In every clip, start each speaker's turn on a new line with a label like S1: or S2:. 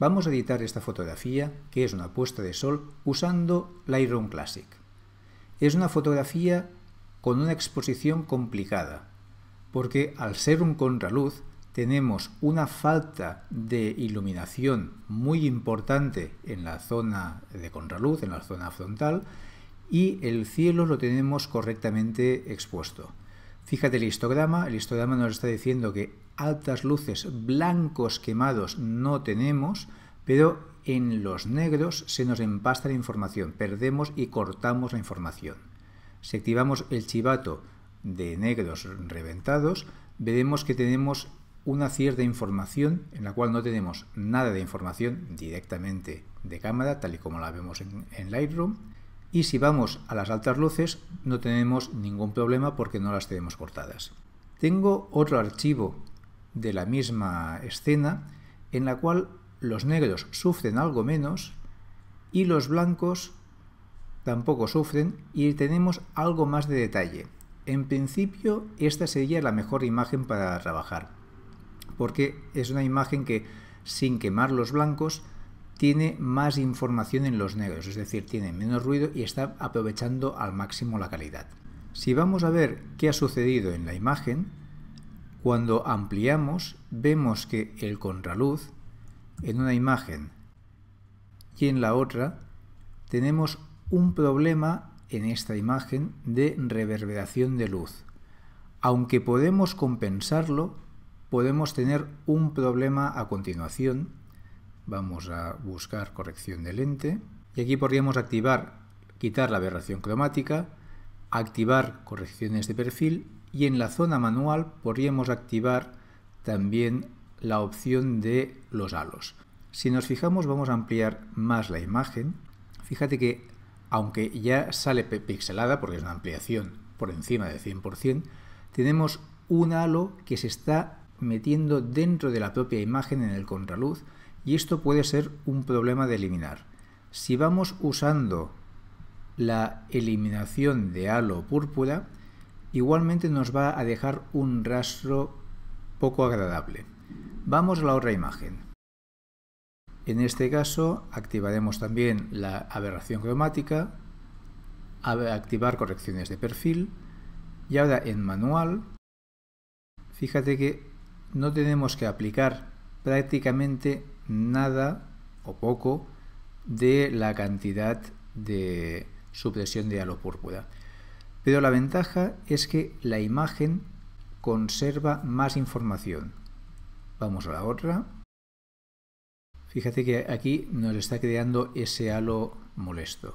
S1: Vamos a editar esta fotografía, que es una puesta de sol, usando Lightroom Classic. Es una fotografía con una exposición complicada, porque al ser un contraluz tenemos una falta de iluminación muy importante en la zona de contraluz, en la zona frontal, y el cielo lo tenemos correctamente expuesto. Fíjate el histograma, el histograma nos está diciendo que altas luces blancos quemados no tenemos, pero en los negros se nos empasta la información, perdemos y cortamos la información. Si activamos el chivato de negros reventados, veremos que tenemos una cierta información en la cual no tenemos nada de información directamente de cámara, tal y como la vemos en, en Lightroom. Y si vamos a las altas luces, no tenemos ningún problema porque no las tenemos cortadas. Tengo otro archivo de la misma escena, en la cual los negros sufren algo menos y los blancos tampoco sufren y tenemos algo más de detalle. En principio, esta sería la mejor imagen para trabajar, porque es una imagen que, sin quemar los blancos, tiene más información en los negros, es decir, tiene menos ruido y está aprovechando al máximo la calidad. Si vamos a ver qué ha sucedido en la imagen, cuando ampliamos, vemos que el contraluz, en una imagen y en la otra, tenemos un problema en esta imagen de reverberación de luz. Aunque podemos compensarlo, podemos tener un problema a continuación. Vamos a buscar corrección de lente. Y aquí podríamos activar, quitar la aberración cromática, activar correcciones de perfil y en la zona manual podríamos activar también la opción de los halos. Si nos fijamos vamos a ampliar más la imagen. Fíjate que aunque ya sale pixelada, porque es una ampliación por encima de 100%, tenemos un halo que se está metiendo dentro de la propia imagen en el contraluz y esto puede ser un problema de eliminar. Si vamos usando la eliminación de halo púrpura, igualmente nos va a dejar un rastro poco agradable. Vamos a la otra imagen. En este caso activaremos también la aberración cromática, activar correcciones de perfil y ahora en manual, fíjate que no tenemos que aplicar prácticamente nada o poco de la cantidad de supresión de halo púrpura. Pero la ventaja es que la imagen conserva más información. Vamos a la otra. Fíjate que aquí nos está creando ese halo molesto.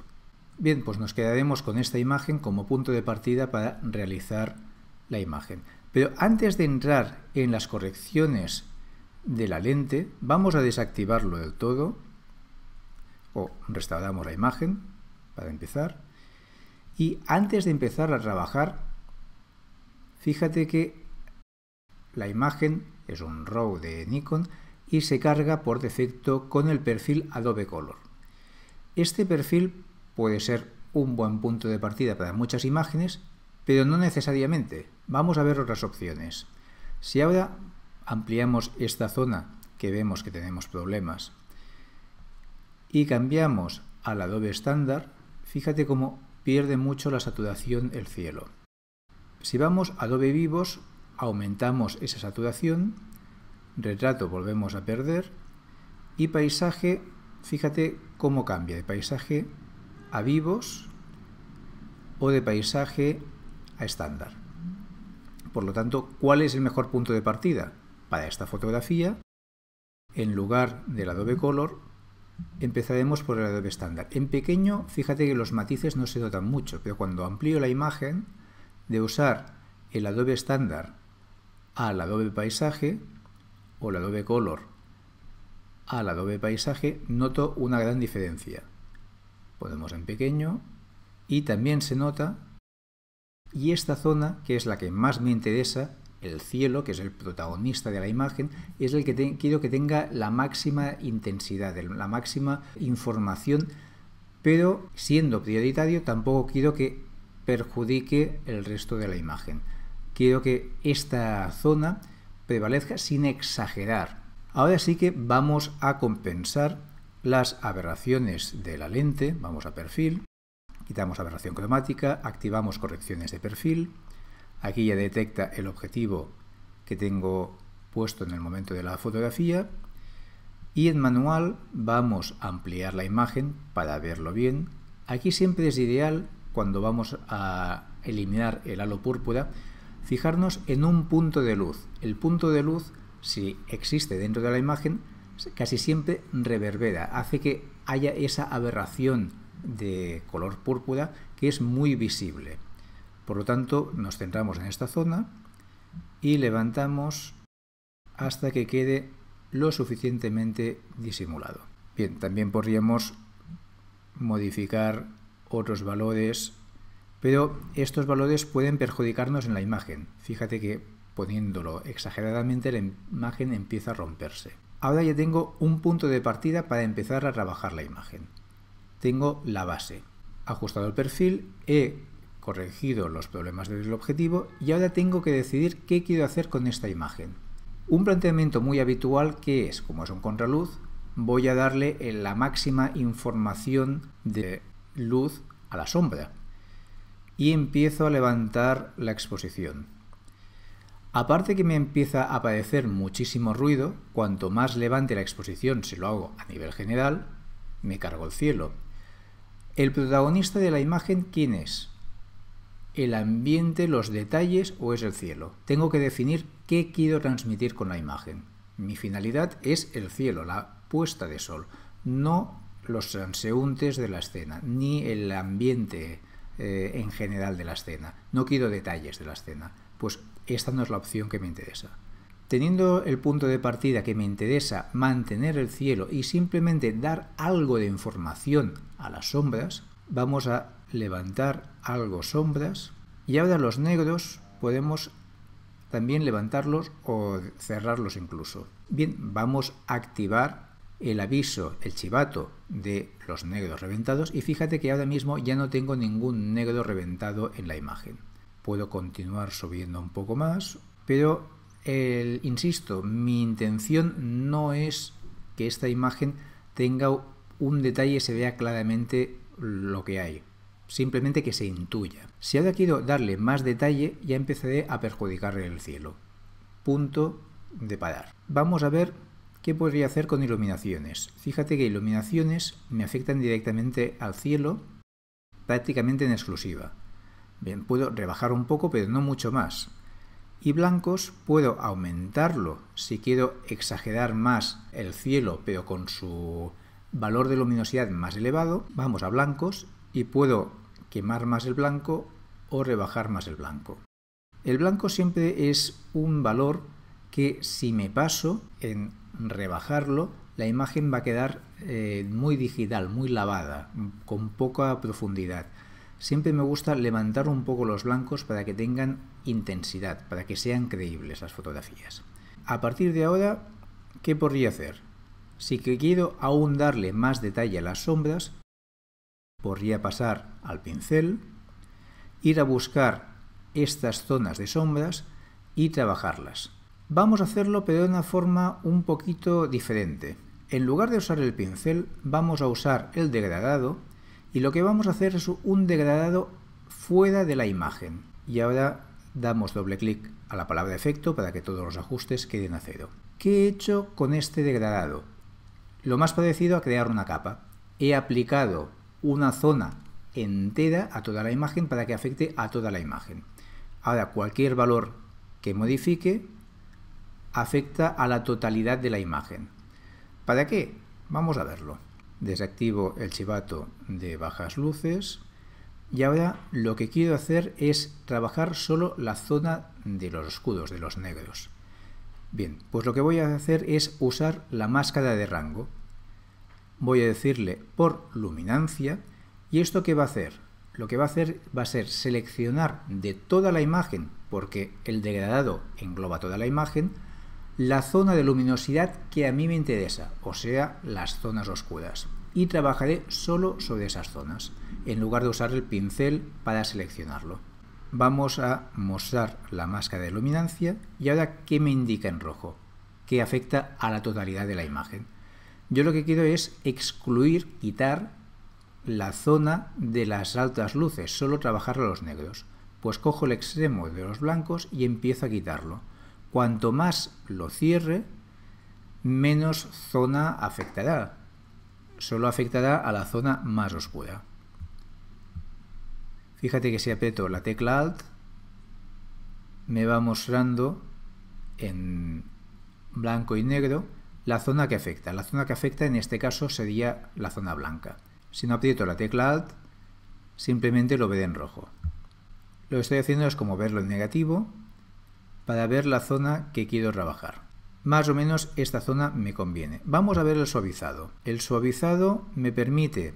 S1: Bien, pues nos quedaremos con esta imagen como punto de partida para realizar la imagen. Pero antes de entrar en las correcciones de la lente, vamos a desactivarlo del todo o restauramos la imagen para empezar y antes de empezar a trabajar, fíjate que la imagen es un RAW de Nikon y se carga por defecto con el perfil Adobe Color. Este perfil puede ser un buen punto de partida para muchas imágenes, pero no necesariamente. Vamos a ver otras opciones. Si ahora ampliamos esta zona que vemos que tenemos problemas y cambiamos al Adobe estándar, fíjate cómo pierde mucho la saturación el cielo. Si vamos a Adobe Vivos, aumentamos esa saturación, retrato volvemos a perder y paisaje, fíjate cómo cambia de paisaje a vivos o de paisaje a estándar. Por lo tanto, ¿cuál es el mejor punto de partida? Para esta fotografía, en lugar del Adobe Color, Empezaremos por el Adobe estándar. En pequeño, fíjate que los matices no se notan mucho, pero cuando amplío la imagen, de usar el Adobe estándar al Adobe paisaje o el Adobe color al Adobe paisaje, noto una gran diferencia. Ponemos en pequeño y también se nota y esta zona, que es la que más me interesa, el cielo, que es el protagonista de la imagen, es el que quiero que tenga la máxima intensidad, la máxima información, pero siendo prioritario tampoco quiero que perjudique el resto de la imagen. Quiero que esta zona prevalezca sin exagerar. Ahora sí que vamos a compensar las aberraciones de la lente, vamos a perfil, quitamos aberración cromática, activamos correcciones de perfil, Aquí ya detecta el objetivo que tengo puesto en el momento de la fotografía y en manual vamos a ampliar la imagen para verlo bien. Aquí siempre es ideal cuando vamos a eliminar el halo púrpura fijarnos en un punto de luz. El punto de luz, si existe dentro de la imagen, casi siempre reverbera, hace que haya esa aberración de color púrpura que es muy visible. Por lo tanto, nos centramos en esta zona y levantamos hasta que quede lo suficientemente disimulado. Bien, también podríamos modificar otros valores, pero estos valores pueden perjudicarnos en la imagen. Fíjate que poniéndolo exageradamente la imagen empieza a romperse. Ahora ya tengo un punto de partida para empezar a trabajar la imagen. Tengo la base. Ajustado el perfil, he corregido los problemas del objetivo y ahora tengo que decidir qué quiero hacer con esta imagen. Un planteamiento muy habitual que es, como es un contraluz, voy a darle la máxima información de luz a la sombra y empiezo a levantar la exposición. Aparte que me empieza a aparecer muchísimo ruido, cuanto más levante la exposición, si lo hago a nivel general, me cargo el cielo. ¿El protagonista de la imagen quién es? el ambiente, los detalles o es el cielo. Tengo que definir qué quiero transmitir con la imagen. Mi finalidad es el cielo, la puesta de sol, no los transeúntes de la escena, ni el ambiente eh, en general de la escena. No quiero detalles de la escena, pues esta no es la opción que me interesa. Teniendo el punto de partida que me interesa mantener el cielo y simplemente dar algo de información a las sombras, vamos a levantar algo sombras y ahora los negros podemos también levantarlos o cerrarlos incluso. Bien, vamos a activar el aviso, el chivato de los negros reventados y fíjate que ahora mismo ya no tengo ningún negro reventado en la imagen. Puedo continuar subiendo un poco más, pero insisto, mi intención no es que esta imagen tenga un detalle, y se vea claramente lo que hay simplemente que se intuya. Si ahora quiero darle más detalle, ya empezaré a perjudicarle el cielo. Punto de parar. Vamos a ver qué podría hacer con iluminaciones. Fíjate que iluminaciones me afectan directamente al cielo, prácticamente en exclusiva. Bien, puedo rebajar un poco, pero no mucho más. Y blancos puedo aumentarlo si quiero exagerar más el cielo, pero con su valor de luminosidad más elevado, vamos a blancos y puedo quemar más el blanco o rebajar más el blanco. El blanco siempre es un valor que si me paso en rebajarlo, la imagen va a quedar eh, muy digital, muy lavada, con poca profundidad. Siempre me gusta levantar un poco los blancos para que tengan intensidad, para que sean creíbles las fotografías. A partir de ahora, ¿qué podría hacer? Si quiero aún darle más detalle a las sombras, podría pasar al pincel, ir a buscar estas zonas de sombras y trabajarlas. Vamos a hacerlo pero de una forma un poquito diferente. En lugar de usar el pincel, vamos a usar el degradado y lo que vamos a hacer es un degradado fuera de la imagen. Y ahora damos doble clic a la palabra efecto para que todos los ajustes queden a cero. ¿Qué he hecho con este degradado? Lo más parecido a crear una capa. He aplicado una zona entera a toda la imagen para que afecte a toda la imagen. Ahora, cualquier valor que modifique afecta a la totalidad de la imagen. ¿Para qué? Vamos a verlo. Desactivo el chivato de bajas luces y ahora lo que quiero hacer es trabajar solo la zona de los escudos, de los negros. Bien, pues lo que voy a hacer es usar la máscara de rango voy a decirle por luminancia y esto que va a hacer? Lo que va a hacer va a ser seleccionar de toda la imagen, porque el degradado engloba toda la imagen, la zona de luminosidad que a mí me interesa, o sea, las zonas oscuras. Y trabajaré solo sobre esas zonas, en lugar de usar el pincel para seleccionarlo. Vamos a mostrar la máscara de luminancia y ahora qué me indica en rojo, que afecta a la totalidad de la imagen. Yo lo que quiero es excluir, quitar la zona de las altas luces, solo trabajar a los negros. Pues cojo el extremo de los blancos y empiezo a quitarlo. Cuanto más lo cierre, menos zona afectará. Solo afectará a la zona más oscura. Fíjate que si aprieto la tecla Alt, me va mostrando en blanco y negro la zona que afecta. La zona que afecta en este caso sería la zona blanca. Si no aprieto la tecla Alt, simplemente lo veré en rojo. Lo que estoy haciendo es como verlo en negativo para ver la zona que quiero trabajar. Más o menos esta zona me conviene. Vamos a ver el suavizado. El suavizado me permite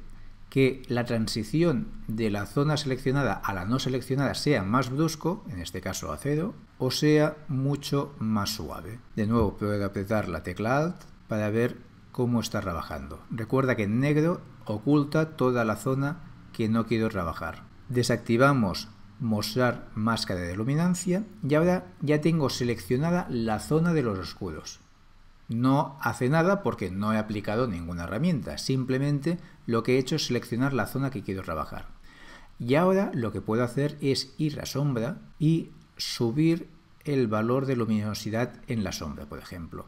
S1: que la transición de la zona seleccionada a la no seleccionada sea más brusco, en este caso acero, o sea mucho más suave. De nuevo, puedo apretar la tecla Alt para ver cómo está trabajando. Recuerda que en negro oculta toda la zona que no quiero trabajar. Desactivamos mostrar máscara de luminancia y ahora ya tengo seleccionada la zona de los oscuros. No hace nada porque no he aplicado ninguna herramienta, simplemente lo que he hecho es seleccionar la zona que quiero trabajar. Y ahora lo que puedo hacer es ir a sombra y subir el valor de luminosidad en la sombra, por ejemplo.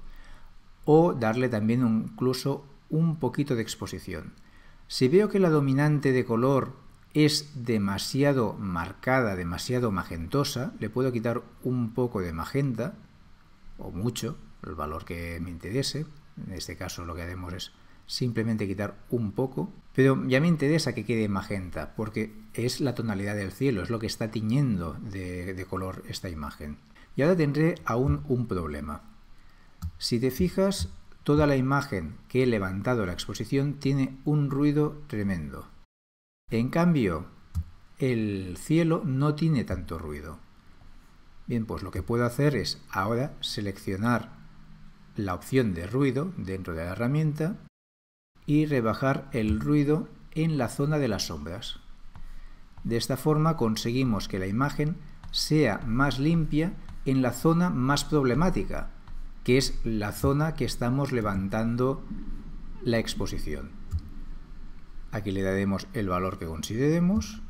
S1: O darle también incluso un poquito de exposición. Si veo que la dominante de color es demasiado marcada, demasiado magentosa, le puedo quitar un poco de magenta, o mucho, el valor que me interese. En este caso lo que haremos es simplemente quitar un poco. Pero ya me interesa que quede magenta, porque es la tonalidad del cielo, es lo que está tiñendo de, color esta imagen. Y ahora tendré aún un problema. Si te fijas, toda la imagen que he levantado a la exposición tiene un ruido tremendo. En cambio, el cielo no tiene tanto ruido. Bien, pues lo que puedo hacer es ahora seleccionar la opción de ruido dentro de la herramienta y rebajar el ruido en la zona de las sombras. De esta forma conseguimos que la imagen sea más limpia en la zona más problemática, que es la zona que estamos levantando la exposición. Aquí le daremos el valor que consideremos.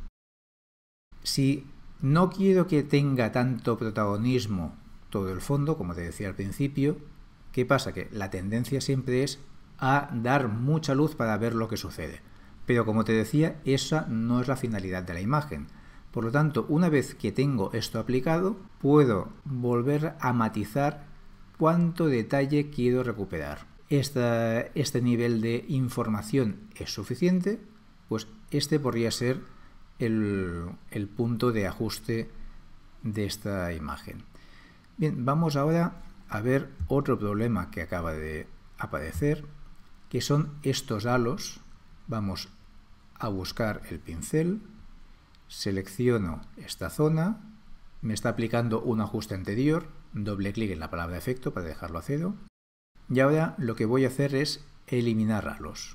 S1: Si no quiero que tenga tanto protagonismo todo el fondo, como te decía al principio, ¿qué pasa? Que la tendencia siempre es a dar mucha luz para ver lo que sucede. Pero como te decía, esa no es la finalidad de la imagen. Por lo tanto, una vez que tengo esto aplicado, puedo volver a matizar cuánto detalle quiero recuperar. este nivel de información es suficiente, pues este podría ser el punto de ajuste de esta imagen. Bien, vamos ahora a ver otro problema que acaba de aparecer que son estos halos. Vamos a buscar el pincel, selecciono esta zona, me está aplicando un ajuste anterior, doble clic en la palabra efecto para dejarlo a cero, y ahora lo que voy a hacer es eliminar halos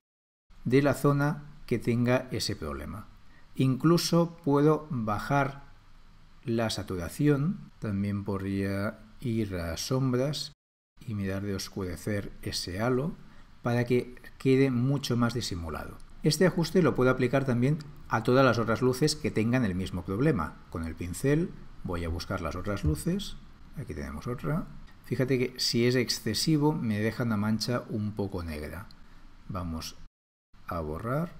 S1: de la zona que tenga ese problema. Incluso puedo bajar la saturación, también podría ir a sombras y mirar de oscurecer ese halo para que quede mucho más disimulado. Este ajuste lo puedo aplicar también a todas las otras luces que tengan el mismo problema. Con el pincel voy a buscar las otras luces. Aquí tenemos otra. Fíjate que si es excesivo me deja una mancha un poco negra. Vamos a borrar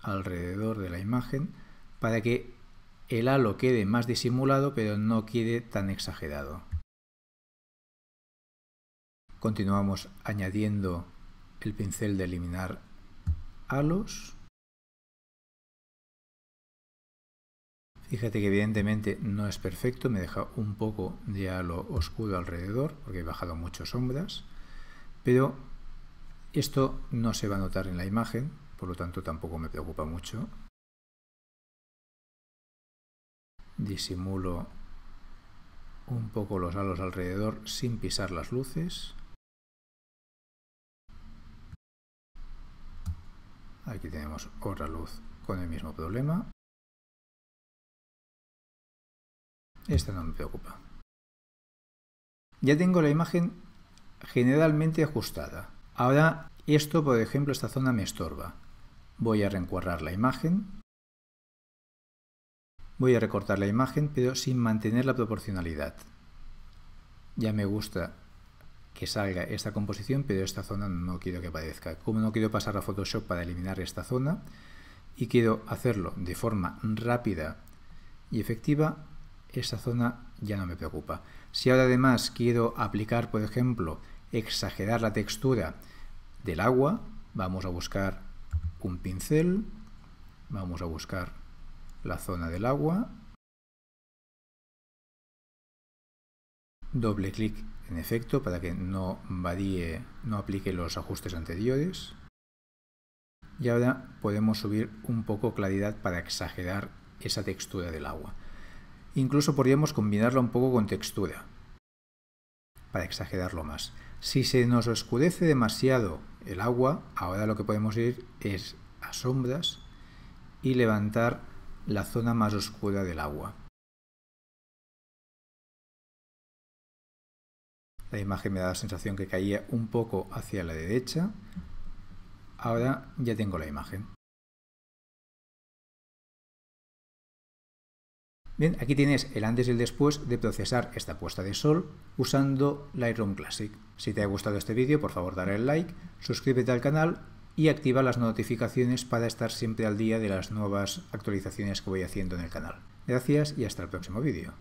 S1: alrededor de la imagen para que el halo quede más disimulado pero no quede tan exagerado. Continuamos añadiendo el pincel de eliminar halos. Fíjate que evidentemente no es perfecto, me deja un poco de halo oscuro alrededor porque he bajado muchas sombras, pero esto no se va a notar en la imagen, por lo tanto tampoco me preocupa mucho. Disimulo un poco los halos alrededor sin pisar las luces. Aquí tenemos otra luz con el mismo problema. Esta no me preocupa. Ya tengo la imagen generalmente ajustada. Ahora esto, por ejemplo, esta zona me estorba. Voy a reencuadrar la imagen. Voy a recortar la imagen, pero sin mantener la proporcionalidad. Ya me gusta que salga esta composición, pero esta zona no quiero que aparezca. Como no quiero pasar a Photoshop para eliminar esta zona y quiero hacerlo de forma rápida y efectiva, esta zona ya no me preocupa. Si ahora además quiero aplicar, por ejemplo, exagerar la textura del agua, vamos a buscar un pincel, vamos a buscar la zona del agua, doble clic en efecto para que no varíe, no aplique los ajustes anteriores. Y ahora podemos subir un poco claridad para exagerar esa textura del agua. Incluso podríamos combinarla un poco con textura para exagerarlo más. Si se nos oscurece demasiado el agua, ahora lo que podemos ir es a sombras y levantar la zona más oscura del agua. La imagen me da la sensación que caía un poco hacia la derecha. Ahora ya tengo la imagen. Bien, aquí tienes el antes y el después de procesar esta puesta de sol usando Lightroom Classic. Si te ha gustado este vídeo, por favor dale el like, suscríbete al canal y activa las notificaciones para estar siempre al día de las nuevas actualizaciones que voy haciendo en el canal. Gracias y hasta el próximo vídeo.